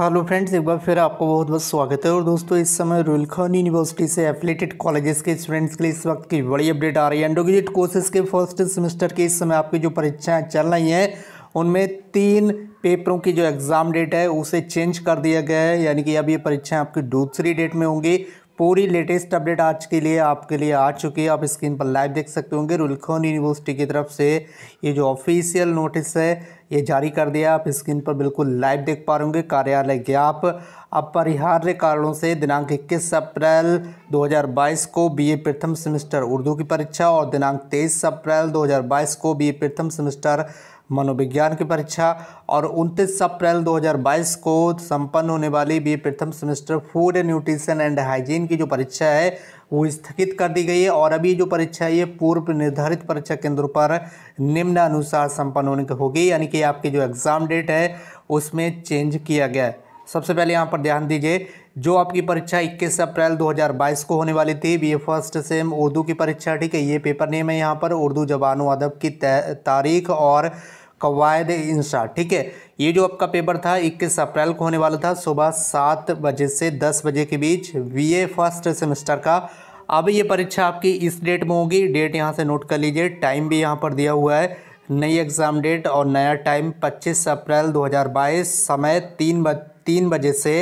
hello friends एक बार फिर आपको बहुत बहुत स्वागत है और दोस्तों इस समय खान यूनिवर्सिटी से एफिलेटेड कॉलेजेस के स्टूडेंट्स के लिए इस वक्त की बड़ी अपडेट आ रही है एंडोग्रेजुएट कोर्सेज के फर्स्ट सेमेस्टर की इस समय आपकी जो परीक्षाएं चल रही हैं उनमें तीन पेपरों की जो एग्ज़ाम डेट है उसे चेंज कर दिया गया है यानी कि अब ये परीक्षाएँ आपकी दूसरी डेट में होंगी पूरी लेटेस्ट अपडेट आज के लिए आपके लिए आ चुकी है आप स्क्रीन पर लाइव देख सकते होंगे रुलखन यूनिवर्सिटी की तरफ से ये जो ऑफिशियल नोटिस है ये जारी कर दिया आप स्क्रीन पर बिल्कुल लाइव देख पा रहे होंगे कार्यालय ज्ञाप अपरिहार्य कारणों से दिनांक इक्कीस अप्रैल 2022 को बीए प्रथम सेमेस्टर उर्दू की परीक्षा और दिनांक तेईस अप्रैल 2022 को बीए प्रथम सेमेस्टर मनोविज्ञान की परीक्षा और 29 अप्रैल 2022 को संपन्न होने वाली बी प्रथम semester food nutrition and hygiene की जो परीक्षा है वो स्थगित कर दी गई है और अभी जो परीक्षा है ये पूर्व निर्धारित परीक्षा केंद्रों पर निम्न अनुसार संपन्न होने की होगी यानी कि आपकी जो एग्ज़ाम डेट है उसमें चेंज किया गया है सबसे पहले यहाँ पर ध्यान दीजिए जो आपकी परीक्षा 21 अप्रैल 2022 को होने वाली थी B A first sem Urdu की परीक्षा ठीक है ये पेपर नेम है यहाँ पर उर्दू जबान अदब की तारीख और कवायद इंशा ठीक है ये जो आपका पेपर था 21 अप्रैल को होने वाला था सुबह सात बजे से दस बजे के बीच वीए फर्स्ट सेमेस्टर का अब ये परीक्षा आपकी इस डेट में होगी डेट यहाँ से नोट कर लीजिए टाइम भी यहाँ पर दिया हुआ है नई एग्ज़ाम डेट और नया टाइम 25 अप्रैल 2022 समय तीन बज तीन बजे से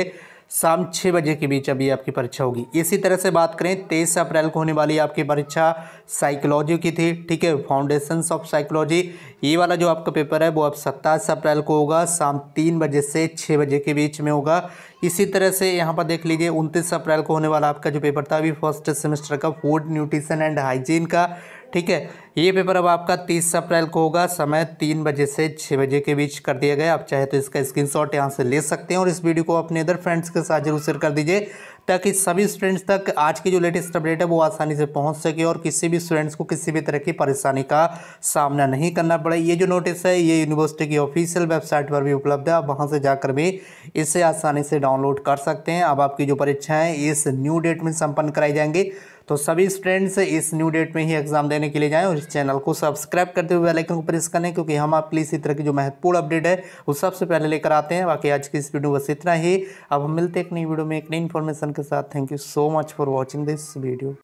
शाम छः बजे के बीच अभी आपकी परीक्षा होगी इसी तरह से बात करें तेईस अप्रैल को होने वाली आपकी परीक्षा साइकोलॉजी की थी ठीक है फाउंडेशन ऑफ साइकोलॉजी ये वाला जो आपका पेपर है वो अब सत्ताईस अप्रैल को होगा शाम तीन बजे से छः बजे के बीच में होगा इसी तरह से यहाँ पर देख लीजिए उनतीस अप्रैल को होने वाला आपका जो पेपर था अभी फर्स्ट सेमेस्टर का फूड न्यूट्रिशन एंड हाइजीन का ठीक है ये पेपर अब आपका तीस अप्रैल को होगा समय तीन बजे से छः बजे के बीच कर दिया गया आप चाहे तो इसका स्क्रीन शॉट यहाँ से ले सकते हैं और इस वीडियो को अपने इधर फ्रेंड्स के साथ जरूर शेयर कर दीजिए ताकि सभी स्टूडेंट्स तक आज की जो लेटेस्ट अपडेट है वो आसानी से पहुंच सके और किसी भी स्टूडेंट्स को किसी भी तरह की परेशानी का सामना नहीं करना पड़े ये जो नोटिस है ये यूनिवर्सिटी की ऑफिशियल वेबसाइट पर भी उपलब्ध है आप वहाँ से जाकर भी इसे आसानी से डाउनलोड कर सकते हैं अब आपकी जो परीक्षाएँ इस न्यू डेट में संपन्न कराई जाएंगी तो सभी स्टूडेंट्स इस न्यू डेट में ही एग्जाम देने के लिए जाएं और इस चैनल को सब्सक्राइब करते हुए बेलाइकन को प्रेस करें क्योंकि हम आप प्लीज़ इस तरह की जो महत्वपूर्ण अपडेट है वो सबसे पहले लेकर आते हैं बाकी आज की इस वीडियो बस इतना ही अब हम मिलते हैं एक नई वीडियो में एक नई इन्फॉर्मेशन के साथ thank you so much for watching this video